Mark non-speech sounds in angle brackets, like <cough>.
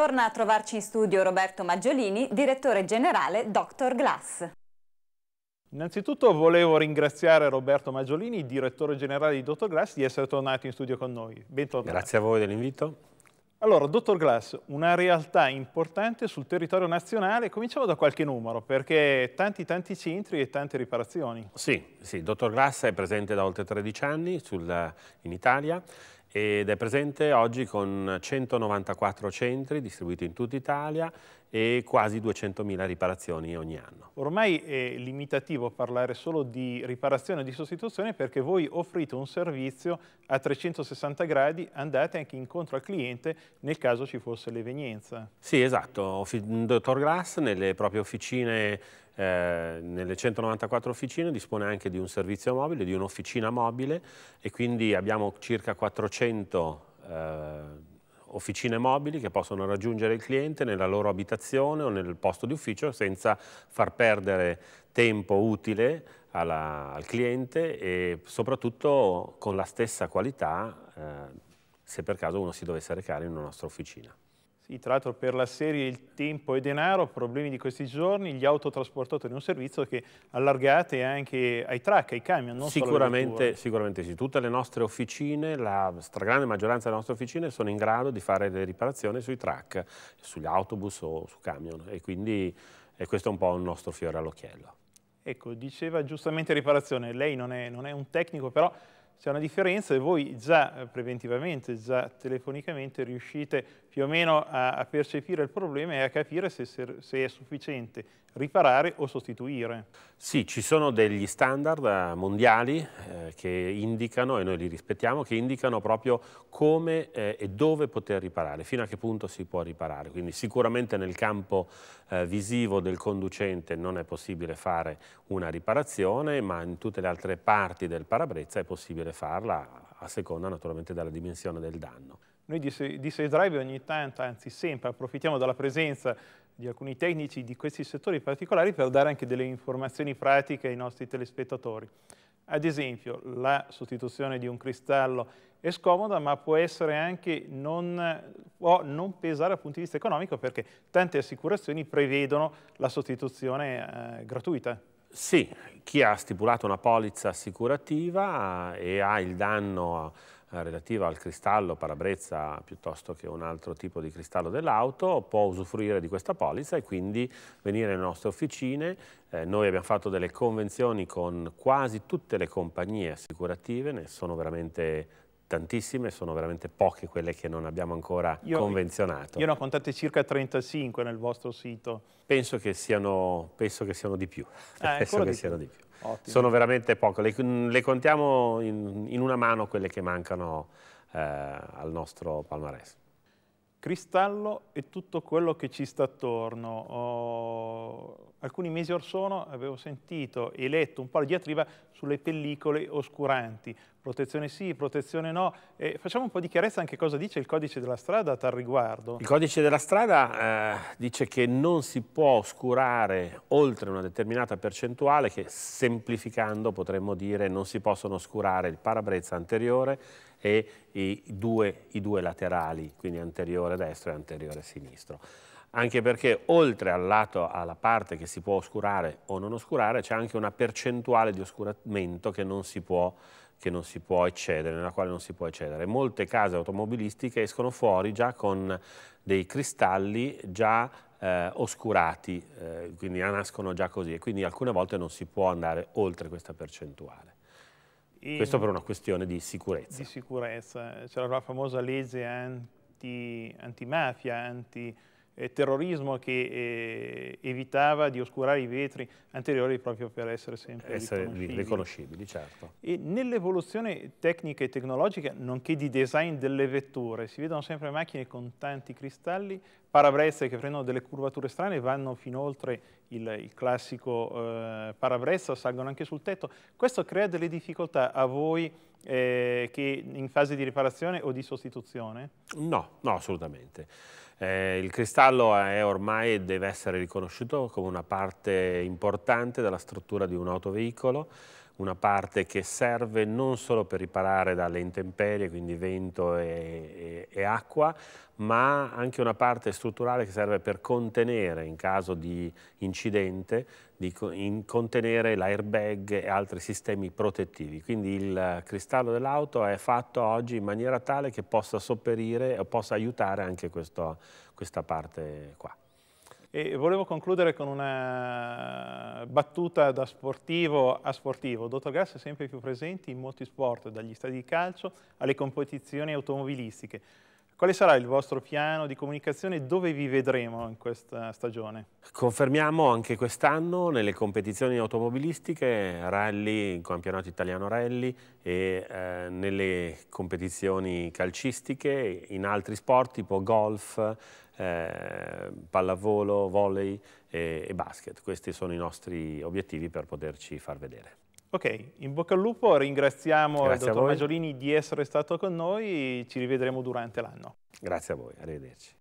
Torna a trovarci in studio Roberto Maggiolini, direttore generale Dr. Glass. Innanzitutto volevo ringraziare Roberto Maggiolini, direttore generale di Dr. Glass, di essere tornato in studio con noi. Bentornato. Grazie a voi dell'invito. Allora, Dottor Glass, una realtà importante sul territorio nazionale, cominciamo da qualche numero, perché tanti tanti centri e tante riparazioni. Sì, sì, Dottor Glass è presente da oltre 13 anni sul, in Italia ed è presente oggi con 194 centri distribuiti in tutta Italia e quasi 200.000 riparazioni ogni anno. Ormai è limitativo parlare solo di riparazione e di sostituzione perché voi offrite un servizio a 360 gradi, andate anche incontro al cliente nel caso ci fosse l'evenienza. Sì, esatto. Il dottor Glass nelle proprie officine eh, nelle 194 officine dispone anche di un servizio mobile, di un'officina mobile e quindi abbiamo circa 400 eh, officine mobili che possono raggiungere il cliente nella loro abitazione o nel posto di ufficio senza far perdere tempo utile alla, al cliente e soprattutto con la stessa qualità eh, se per caso uno si dovesse recare in una nostra officina. Sì, tra l'altro per la serie Il tempo e denaro, problemi di questi giorni, gli autotrasportatori, un servizio che allargate anche ai truck, ai camion, non sicuramente, Sicuramente sì, tutte le nostre officine, la stragrande maggioranza delle nostre officine sono in grado di fare le riparazioni sui truck, sugli autobus o su camion e quindi e questo è un po' il nostro fiore all'occhiello. Ecco, diceva giustamente riparazione, lei non è, non è un tecnico però c'è una differenza e voi già eh, preventivamente, già telefonicamente riuscite più o meno a, a percepire il problema e a capire se, se, è sufficiente riparare o sostituire. Sì, ci sono degli standard eh, mondiali eh, che indicano, e noi li rispettiamo, che indicano proprio come eh, e dove poter riparare, fino a che punto si può riparare. Quindi sicuramente nel campo eh, visivo del conducente non è possibile fare una riparazione, ma in tutte le altre parti del parabrezza è possibile deve farla a seconda naturalmente della dimensione del danno. Noi di, di Safe Drive ogni tanto, anzi sempre, approfittiamo della presenza di alcuni tecnici di questi settori particolari per dare anche delle informazioni pratiche ai nostri telespettatori. Ad esempio, la sostituzione di un cristallo è scomoda, ma può essere anche non, può non pesare dal punto di vista economico perché tante assicurazioni prevedono la sostituzione eh, gratuita. Sì, chi ha stipulato una polizza assicurativa e ha il danno eh, relativo al cristallo parabrezza piuttosto che un altro tipo di cristallo dell'auto può usufruire di questa polizza e quindi venire nelle nostre officine. Eh, noi abbiamo fatto delle convenzioni con quasi tutte le compagnie assicurative, ne sono veramente tantissime, sono veramente poche quelle che non abbiamo ancora io, convenzionato. Io ne ho contate circa 35 nel vostro sito. Penso che siano, penso che siano di più. Eh, <laughs> penso che di siano più. di più. Ottimo. Sono veramente poche, le, mm, le contiamo in, in, una mano quelle che mancano eh, al nostro palmarès. Cristallo e tutto quello che ci sta attorno. Oh, alcuni mesi or sono avevo sentito e letto un po' la diatriba sulle pellicole oscuranti. Protezione sì, protezione no. E facciamo un po' di chiarezza anche cosa dice il codice della strada a tal riguardo. Il codice della strada eh, dice che non si può oscurare oltre una determinata percentuale che semplificando potremmo dire non si possono oscurare il parabrezza anteriore, e i due, i due laterali, quindi anteriore destro e anteriore sinistro anche perché oltre al lato, alla parte che si può oscurare o non oscurare, c'è anche una percentuale di oscuramento che non si può che non si può eccedere, nella quale non si può eccedere. Molte case automobilistiche escono fuori già con dei cristalli già eh, oscurati, eh, quindi nascono già così e quindi alcune volte non si può andare oltre questa percentuale. E Questo per una questione di sicurezza. Di sicurezza. C'era la famosa legge anti, antimafia, antiterrorismo eh, che eh, evitava di oscurare i vetri anteriori proprio per essere sempre essere riconoscibili. riconoscibili certo. nell'evoluzione tecnica e tecnologica, nonché di design delle vetture, si vedono sempre macchine con tanti cristalli parabrezze che prendono delle curvature strane vanno fino oltre il, il classico eh, parabrezza, salgono anche sul tetto. Questo crea delle difficoltà a voi eh, che in fase di riparazione o di sostituzione? No, no assolutamente. Eh, il cristallo è ormai deve essere riconosciuto come una parte importante della struttura di un autoveicolo una parte che serve non solo per riparare dalle intemperie, quindi vento e, e, e acqua, ma anche una parte strutturale che serve per contenere in caso di incidente, di in contenere l'airbag e altri sistemi protettivi. Quindi il cristallo dell'auto è fatto oggi in maniera tale che possa sopperire o possa aiutare anche questo, questa parte qua. E volevo concludere con una battuta da sportivo a sportivo. Dottor Gas è sempre più presente in molti sport, dagli stadi di calcio alle competizioni automobilistiche. Quale sarà il vostro piano di comunicazione e dove vi vedremo in questa stagione? Confermiamo anche quest'anno nelle competizioni automobilistiche, rally, campionato italiano rally e eh, nelle competizioni calcistiche, in altri sport tipo golf, eh, pallavolo, volley e, e basket. Questi sono i nostri obiettivi per poterci far vedere. Ok, in bocca al lupo, ringraziamo Grazie il dottor Maggiolini di essere stato con noi, ci rivedremo durante l'anno. Grazie a voi, arrivederci.